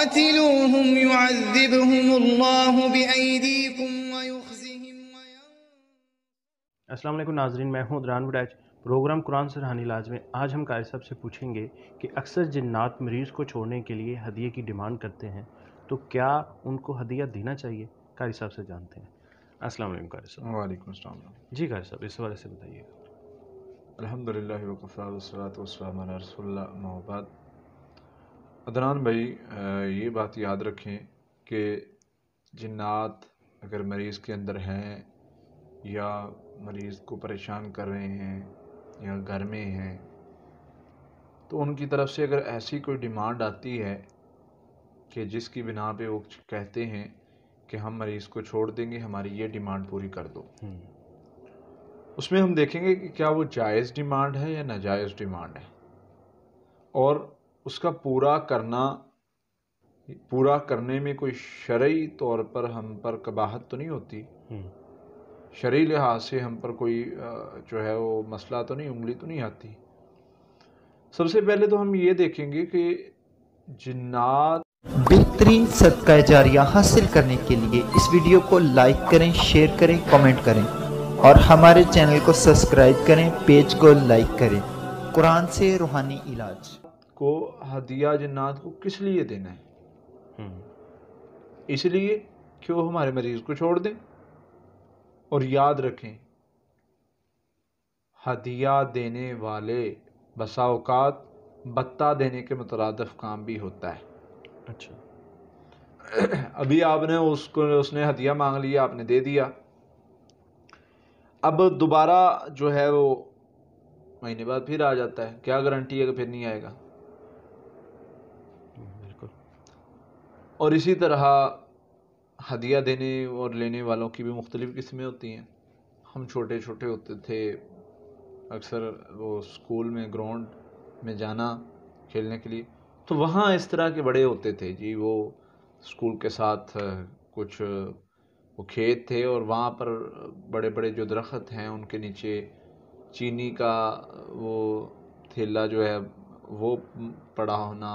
قاتلوهم يعذبهم الله بأيديكم ويخزهم नाजरीन मैं हूं उदरान बुडैच प्रोग्राम कुरान सरहानी लाज में आज हम कारी साहब से पूछेंगे कि अक्सर जिन्नात मरीज़ को छोड़ने के लिए हदिये की डिमांड करते हैं तो क्या उनको हदिया देना चाहिए कारी साहब से जानते हैं अस्सलाम वालेकुम जी कारी साहब इस वाले से बताइए अलहमदिल्ला वसलाम रसोल्ला महबाद अदनान भाई ये बात याद रखें कि जिन्नात अगर मरीज़ के अंदर हैं या मरीज़ को परेशान कर रहे हैं या घर में हैं तो उनकी तरफ से अगर ऐसी कोई डिमांड आती है कि जिसकी बिना पे वो कहते हैं कि हम मरीज़ को छोड़ देंगे हमारी ये डिमांड पूरी कर दो हम्म। उसमें हम देखेंगे कि क्या वो जायज़ डिमांड है या नाजायज़ डिमांड है और उसका पूरा करना पूरा करने में कोई शरय तौर पर हम पर कबाहत तो नहीं होती हम्म। शरी लिहाज से हम पर कोई जो है वो मसला तो नहीं उंगली तो नहीं आती सबसे पहले तो हम ये देखेंगे कि जिन्नात बेहतरीन सदका जारिया हासिल करने के लिए इस वीडियो को लाइक करें शेयर करें कमेंट करें और हमारे चैनल को सब्सक्राइब करें पेज को लाइक करें कुरान से रूहानी इलाज को हदिया जन्नात को किस लिए देना है हम्म। इसलिए कि वो हमारे मरीज को छोड़ दें और याद रखें हदिया देने वाले बसाओकात बत्ता देने के मुतरदफ काम भी होता है अच्छा अभी आपने उसको उसने हदिया मांग लिया आपने दे दिया अब दोबारा जो है वो महीने बाद फिर आ जाता है क्या गारंटी है कि फिर नहीं आएगा और इसी तरह हदिया देने और लेने वालों की भी मुख्तलिफ़ किस्में होती हैं हम छोटे छोटे होते थे अक्सर वो स्कूल में ग्राउंड में जाना खेलने के लिए तो वहाँ इस तरह के बड़े होते थे जी वो स्कूल के साथ कुछ वो खेत थे और वहाँ पर बड़े बड़े जो दरख्त हैं उनके नीचे चीनी का वो थैला जो है वो पड़ा होना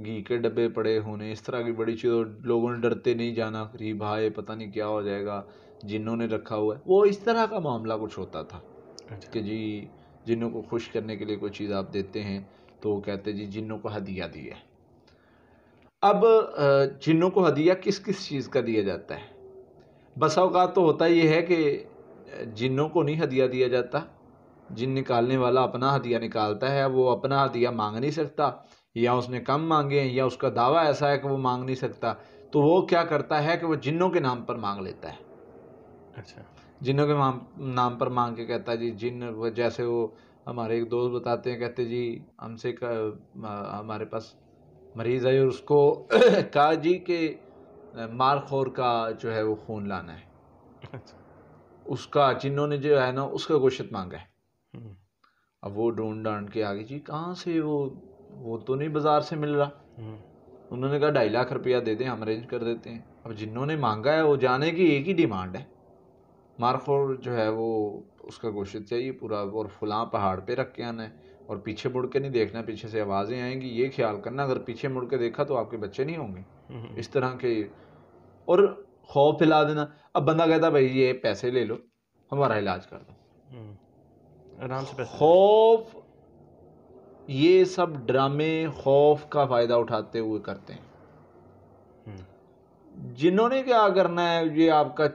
घी के डब्बे पड़े होने इस तरह की बड़ी चीज़ों लोगों ने डरते नहीं जाना करीब भाई पता नहीं क्या हो जाएगा जिन्होंने रखा हुआ है वो इस तरह का मामला कुछ होता था अच्छा। कि जी जिन्हों को खुश करने के लिए कोई चीज़ आप देते हैं तो वो कहते जी जिन्हों को हदिया दिया है अब जिन्हों को हदिया किस किस चीज़ का दिया जाता है बसा अवकात तो होता ये है कि जिन्हों को नहीं हदिया दिया जाता जिन निकालने वाला अपना हदिया निकालता है वो अपना हदिया मांग नहीं सकता या उसने कम मांगे हैं या उसका दावा ऐसा है कि वो मांग नहीं सकता तो वो क्या करता है कि वो जिन्नों के नाम पर मांग लेता है अच्छा जिन्नों के नाम पर मांग के कहता है जी जिन जैसे वो हमारे एक दोस्त बताते हैं कहते जी हमसे हमारे पास मरीज़ आई और उसको कहा जी के मारखोर का जो है वो खून लाना है अच्छा। उसका जिन्होंने जो है ना उसका गोश्त मांगा है हम्म। अब वो ढूंढ डांड के आगे जी कहाँ से वो वो तो नहीं बाजार से मिल रहा हम्म। उन्होंने कहा ढाई लाख रुपया दे दें हम अरेंज कर देते हैं अब जिन्होंने मांगा है वो जाने की एक ही डिमांड है मारखोर जो है वो उसका घोषित चाहिए पूरा और फुला पहाड़ पे रख के आना है और पीछे मुड़ के नहीं देखना पीछे से आवाज़ें आएंगी ये ख्याल करना अगर पीछे मुड़ के देखा तो आपके बच्चे नहीं होंगे हम्म। इस तरह के और खौफ फैला देना अब बंदा कहता भाई ये पैसे ले लो हमारा इलाज कर दो हम्म। आराम से खौफ ये सब ड्रामे खौफ का फ़ायदा उठाते हुए करते हैं हम्म। जिन्होंने क्या करना है ये आपका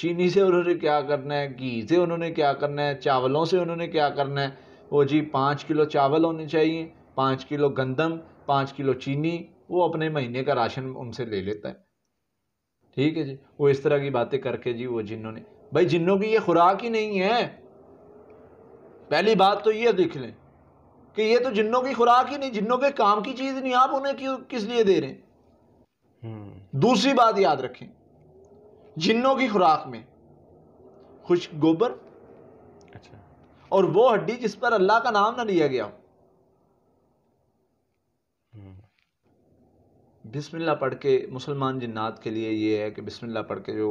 चीनी से उन्होंने क्या करना है घी से उन्होंने क्या करना है चावलों से उन्होंने क्या करना है वो जी पाँच किलो चावल होने चाहिए पाँच किलो गंदम पाँच किलो चीनी वो अपने महीने का राशन उनसे ले लेता है ठीक है जी वो इस तरह की बातें करके जी वो जिन्होंने भाई जिन्हों की ये खुराक ही नहीं है पहली बात तो ये दिख लें कि ये तो जिन्नों की खुराक ही नहीं जिन्नों के काम की चीज़ नहीं आप उन्हें क्यों किस लिए दे रहे हैं हम्म। दूसरी बात याद रखें जिन्नों की खुराक में खुश गोबर अच्छा और वो हड्डी जिस पर अल्लाह का नाम ना लिया गया हम्म। बिस्मिल्लाह पढ़ के मुसलमान जिन्नात के लिए ये है कि बिस्मिल्लाह पढ़ के जो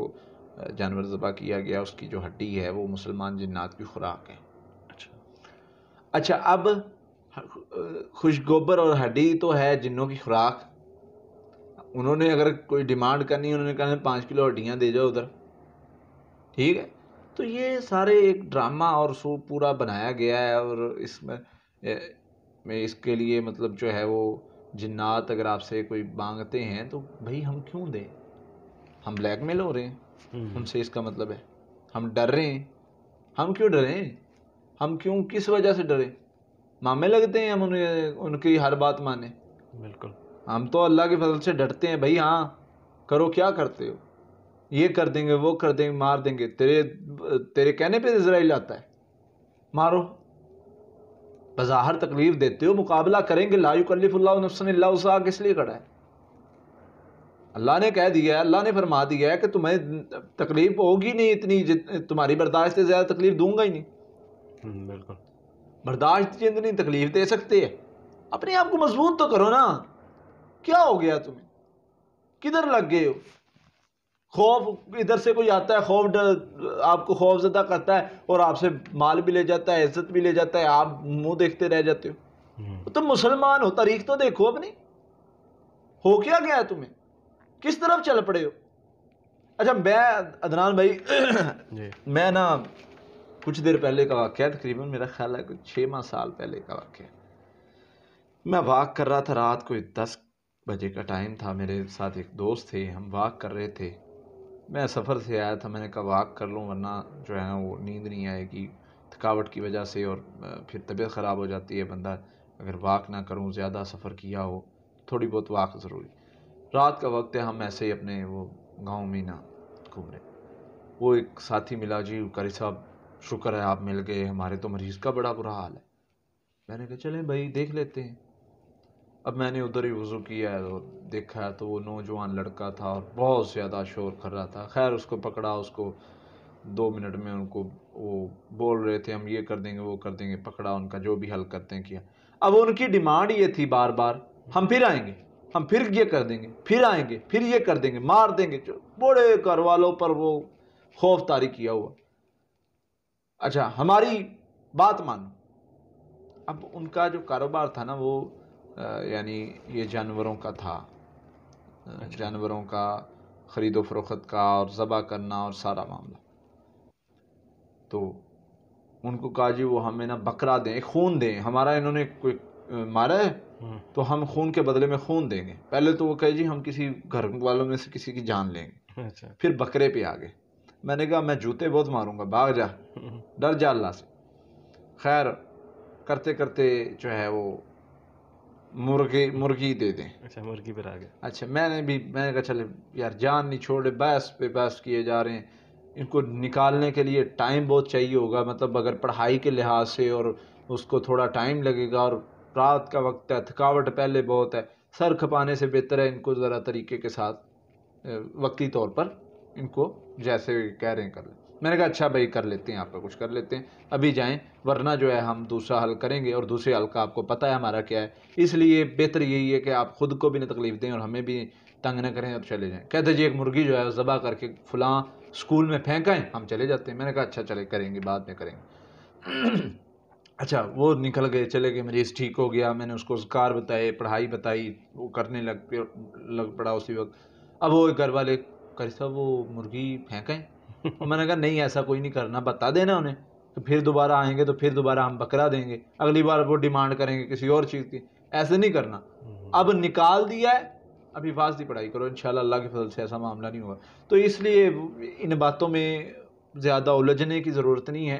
जानवर ज़बा किया गया उसकी जो हड्डी है वो मुसलमान जिन्नात की खुराक है अच्छा अच्छा अब खुश गोबर और हड्डी तो है जिन्हों की खुराक उन्होंने अगर कोई डिमांड करनी उन्होंने कहा पाँच किलो हड्डियाँ दे जाओ उधर ठीक है तो ये सारे एक ड्रामा और सो पूरा बनाया गया है और इसमें में इसके लिए मतलब जो है वो जिन्नात अगर आपसे कोई मांगते हैं तो भाई हम क्यों दें हम ब्लैकमेल हो रहे हैं हम्म। हमसे इसका मतलब है हम डर रहे हैं हम क्यों डरें हम क्यों किस वजह से डरें मामे लगते हैं हम उन्हें उनकी हर बात माने बिल्कुल हम तो अल्लाह के फजल से डरते हैं भाई हाँ करो क्या करते हो ये कर देंगे वो कर देंगे मार देंगे तेरे तेरे कहने पे इसराइल आता है मारो बाहर तकलीफ देते हो मुकाबला करेंगे लायुकल्लिफ़ुल्ला नफसन उसा किस लिए खड़ा है अल्लाह ने कह दिया है अल्लाह ने फरमा दिया है कि तुम्हें तकलीफ होगी नहीं इतनी तुम्हारी बर्दाश्त से ज़्यादा तकलीफ दूंगा ही नहीं बिल्कुल बर्दाश्त की अंदर तकलीफ दे सकते हैं अपने आप को मजबूत तो करो ना क्या हो गया तुम्हें किधर लग गए हो खौफ इधर से कोई आता है खौफ डर आपको खौफ ज़दा करता है और आपसे माल भी ले जाता है इज्जत भी ले जाता है आप मुंह देखते रह जाते हो हम्म। तुम तो मुसलमान हो तारीख तो देखो अपनी हो क्या गया तुम्हें किस तरफ चल पड़े हो अच्छा मैं अदनान भाई मैं ना कुछ देर पहले का वाक्य है तकरीबन मेरा ख्याल है कुछ छः माह साल पहले का वाक़ है मैं वाक कर रहा था रात को दस बजे का टाइम था मेरे साथ एक दोस्त थे हम वाक कर रहे थे मैं सफ़र से आया था मैंने कहा वाक कर लूँ वरना जो है ना वो नींद नहीं आएगी थकावट की वजह से और फिर तबीयत ख़राब हो जाती है बंदा अगर वाक ना करूँ ज़्यादा सफ़र किया हो थोड़ी बहुत वाक ज़रूरी रात का वक्त है हम ऐसे ही अपने वो गाँव में ना घूम रहे वो एक साथी मिला जी कारी साहब शुक्र है आप मिल गए हमारे तो मरीज़ का बड़ा बुरा हाल है मैंने कहा चलें भाई देख लेते हैं अब मैंने उधर ही वज़ू किया और देखा तो वो नौजवान लड़का था और बहुत ज़्यादा शोर कर रहा था खैर उसको पकड़ा उसको दो मिनट में उनको वो बोल रहे थे हम ये कर देंगे वो कर देंगे पकड़ा उनका जो भी हल करते हैं किया अब उनकी डिमांड ये थी बार बार हम फिर आएंगे हम फिर ये कर देंगे फिर आएंगे फिर ये कर देंगे मार देंगे बड़े घर वालों पर वो खौफ तारी किया हुआ अच्छा हमारी बात मानो अब उनका जो कारोबार था ना वो यानी ये जानवरों का था अच्छा। जानवरों का ख़रीदो फरोख्त का और ज़बा करना और सारा मामला तो उनको कहा जी वो हमें ना बकरा दें खून दें हमारा इन्होंने कोई मारा है हम्म। तो हम खून के बदले में खून देंगे पहले तो वो कहे जी हम किसी घर वालों में से किसी की जान लेंगे अच्छा। फिर बकरे पे आ गए मैंने कहा मैं जूते बहुत मारूंगा भाग जा डर जा अल्लाह से खैर करते करते जो है वो मुर्गी मुर्गी दे दें अच्छा मुर्गी पर आ गए अच्छा मैंने भी मैंने कहा चले यार जान नहीं छोड़े बहस पे बहस किए जा रहे हैं इनको निकालने के लिए टाइम बहुत चाहिए होगा मतलब अगर पढ़ाई के लिहाज से और उसको थोड़ा टाइम लगेगा और रात का वक्त है थकावट पहले बहुत है सर खपाने से बेहतर है इनको ज़रा तरीके के साथ वक्ती तौर पर इनको जैसे कह रहे हैं कर ले मैंने कहा अच्छा भाई कर लेते हैं यहाँ पर कुछ कर लेते हैं अभी जाएं वरना जो है हम दूसरा हल करेंगे और दूसरे हल का आपको पता है हमारा क्या है इसलिए बेहतर यही है कि आप ख़ुद को भी ना तकलीफ दें और हमें भी तंग ना करें और चले जाएँ कहते जी एक मुर्गी जो है ज़बा करके फलां स्कूल में फेंकाएँ हम चले जाते हैं मैंने कहा अच्छा चले करेंगे बाद में करेंगे अच्छा वो निकल गए चले गए मरीज ठीक हो गया मैंने उसको कार बताए पढ़ाई बताई वो करने लग लग पड़ा उसी वक्त अब वो घर वाले कर साहब वो मुर्गी फेंकें मैंने कहा नहीं ऐसा कोई नहीं करना बता देना उन्हें तो फिर दोबारा आएंगे तो फिर दोबारा हम बकरा देंगे अगली बार वो डिमांड करेंगे किसी और चीज़ की ऐसे नहीं करना हम्म। अब निकाल दिया है अब हिफाज की पढ़ाई करो इन अल्लाह के फजल से ऐसा मामला नहीं होगा तो इसलिए इन बातों में ज़्यादा उलझने की ज़रूरत नहीं है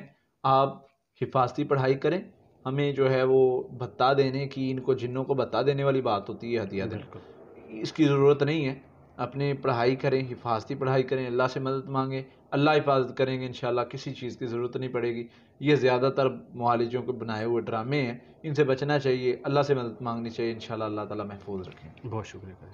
आप हिफाजती पढ़ाई करें हमें जो है वो बता देने की इनको जिन्हों को बता देने वाली बात होती है हदिया इसकी ज़रूरत नहीं है अपनी पढ़ाई करें हिफाजती पढ़ाई करें अल्लाह से मदद मांगें अल्लाह हिफाजत करेंगे इन किसी चीज़ की ज़रूरत नहीं पड़ेगी ये ज़्यादातर मालिजों के बनाए हुए ड्रामे हैं इनसे बचना चाहिए अल्लाह से मदद मांगनी चाहिए इन अल्लाह ताला महफूज रखें बहुत शुक्रिया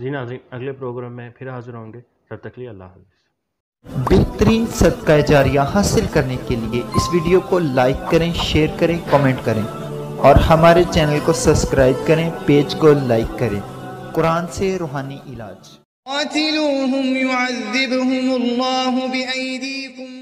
जी नाजी अगले प्रोग्राम में फिर हाजिर होंगे तब तक लिए अल्लाह बेहतरीन सदका जारिया हासिल करने के लिए इस वीडियो को लाइक करें शेयर करें कमेंट करें और हमारे चैनल को सब्सक्राइब करें पेज को लाइक करें कुरान से रूहानी इलाज